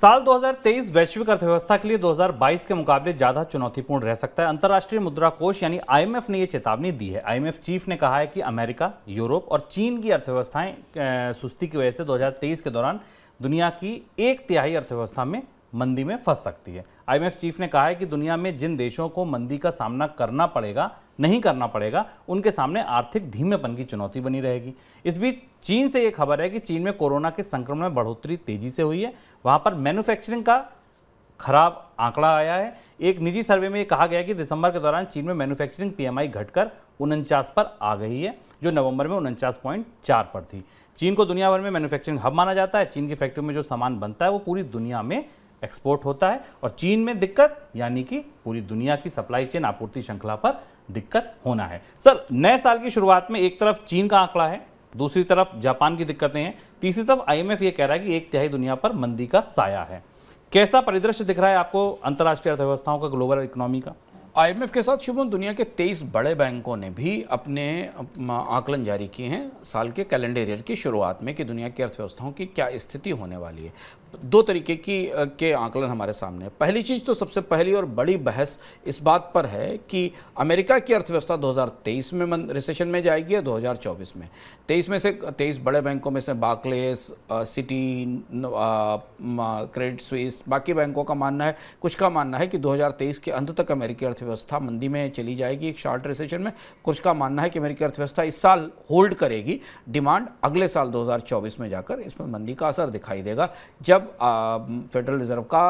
साल 2023 वैश्विक अर्थव्यवस्था के लिए 2022 के मुकाबले ज्यादा चुनौतीपूर्ण रह सकता है अंतर्राष्ट्रीय मुद्रा कोष यानी आईएमएफ ने यह चेतावनी दी है आईएमएफ चीफ ने कहा है कि अमेरिका यूरोप और चीन की अर्थव्यवस्थाएं सुस्ती की वजह से 2023 के दौरान दुनिया की एक तिहाई अर्थव्यवस्था में मंदी में फंस सकती है आईएमएफ चीफ ने कहा है कि दुनिया में जिन देशों को मंदी का सामना करना पड़ेगा नहीं करना पड़ेगा उनके सामने आर्थिक धीमेपन की चुनौती बनी रहेगी इस बीच चीन से ये खबर है कि चीन में कोरोना के संक्रमण में बढ़ोतरी तेजी से हुई है वहाँ पर मैन्युफैक्चरिंग का खराब आंकड़ा आया है एक निजी सर्वे में ये कहा गया कि दिसंबर के दौरान चीन में मैन्युफैक्चरिंग पीएमआई घटकर उनचास पर आ गई है जो नवंबर में उनचास पॉइंट चार पर थी चीन को दुनिया भर में मैन्युफैक्चरिंग हब माना जाता है चीन की फैक्ट्री में जो सामान बनता है वो पूरी दुनिया में एक्सपोर्ट होता है और चीन में दिक्कत यानी कि पूरी दुनिया की सप्लाई चेन आपूर्ति श्रृंखला पर दिक्कत होना है सर नए साल की शुरुआत में एक तरफ चीन का आंकड़ा है दूसरी तरफ जापान की दिक्कतें हैं तीसरी तरफ आईएमएफ ये कह रहा है कि एक तिहाई दुनिया पर मंदी का साया है कैसा परिदृश्य दिख रहा है आपको अंतर्राष्ट्रीय अर्थव्यवस्थाओं का ग्लोबल इकोनॉमी का आईएमएफ के साथ शुभम दुनिया के 23 बड़े बैंकों ने भी अपने आकलन जारी किए हैं साल के कैलेंडर ईयर की शुरुआत में कि दुनिया की अर्थव्यवस्थाओं की क्या स्थिति होने वाली है दो तरीके की के आकलन हमारे सामने है पहली चीज़ तो सबसे पहली और बड़ी बहस इस बात पर है कि अमेरिका की अर्थव्यवस्था 2023 में रिसेशन में जाएगी या 2024 में 23 में से 23 बड़े बैंकों में से बाकलेस सिटी क्रेडिट स्विस बाकी बैंकों का मानना है कुछ का मानना है कि दो के अंत तक अमेरिकी अर्थव्यवस्था अर्थव्यवस्था मंदी में चली जाएगी एक शॉर्ट रिसेशन में कुछ का मानना है कि अमेरिकी अर्थव्यवस्था इस साल होल्ड करेगी डिमांड अगले साल 2024 में जाकर इसमें मंदी का असर दिखाई देगा जब फेडरल रिजर्व का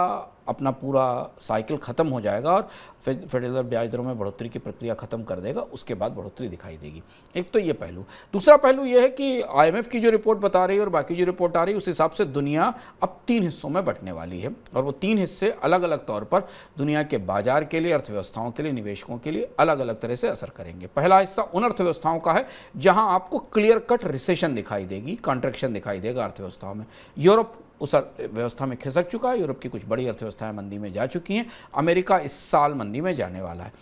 अपना पूरा साइकिल ख़त्म हो जाएगा और फेडरल ब्याज दरों में बढ़ोतरी की प्रक्रिया ख़त्म कर देगा उसके बाद बढ़ोतरी दिखाई देगी एक तो ये पहलू दूसरा पहलू ये है कि आईएमएफ की जो रिपोर्ट बता रही है और बाकी जो रिपोर्ट आ रही है उस हिसाब से दुनिया अब तीन हिस्सों में बटने वाली है और वो तीन हिस्से अलग अलग तौर पर दुनिया के बाजार के लिए अर्थव्यवस्थाओं के लिए निवेशकों के लिए अलग अलग तरह से असर करेंगे पहला हिस्सा उन अर्थव्यवस्थाओं का है जहां आपको क्लियर कट रिसेशन दिखाई देगी कॉन्ट्रेक्शन दिखाई देगा अर्थव्यवस्थाओं में यूरोप उस व्यवस्था में खिसक चुका है यूरोप की कुछ बड़ी अर्थव्यवस्थाएं मंदी में जा चुकी हैं अमेरिका इस साल मंदी में जाने वाला है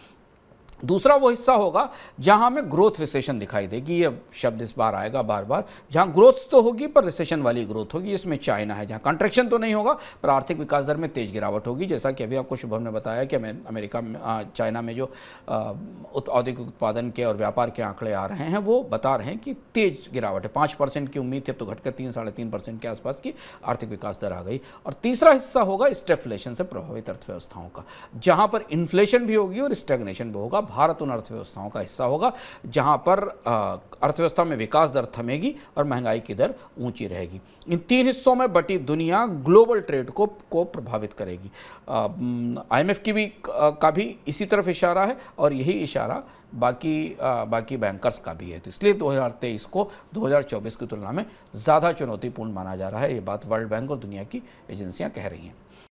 दूसरा वो हिस्सा होगा जहां हमें ग्रोथ रिसेशन दिखाई देगी ये शब्द इस बार आएगा बार बार जहां ग्रोथ तो होगी पर रिसेशन वाली ग्रोथ होगी इसमें चाइना है जहां कंट्रेक्शन तो नहीं होगा पर आर्थिक विकास दर में तेज गिरावट होगी जैसा कि अभी आपको शुभम ने बताया कि अमेरिका में चाइना में जो औद्योगिक उत्पादन के और व्यापार के आंकड़े आ रहे हैं वो बता रहे हैं कि तेज गिरावट है पाँच परसेंट की उम्मीद थी अब तो घटकर तीन साढ़े तीन परसेंट के आसपास की आर्थिक विकास दर आ गई और तीसरा हिस्सा होगा स्टेफ्लेशन से प्रभावित अर्थव्यवस्थाओं का जहाँ पर इन्फ्लेशन भी होगी और स्टेग्नेशन भी होगा भारत उन अर्थव्यवस्थाओं का हिस्सा होगा जहां पर अर्थव्यवस्था में विकास दर थमेगी और महंगाई की दर ऊंची रहेगी इन तीन हिस्सों में बटी दुनिया ग्लोबल ट्रेड को को प्रभावित करेगी आईएमएफ की भी का भी इसी तरफ इशारा है और यही इशारा बाकी आ, बाकी बैंकर्स का भी है तो इसलिए 2023 को 2024 की तुलना में ज़्यादा चुनौतीपूर्ण माना जा रहा है ये बात वर्ल्ड बैंक और दुनिया की एजेंसियां कह रही हैं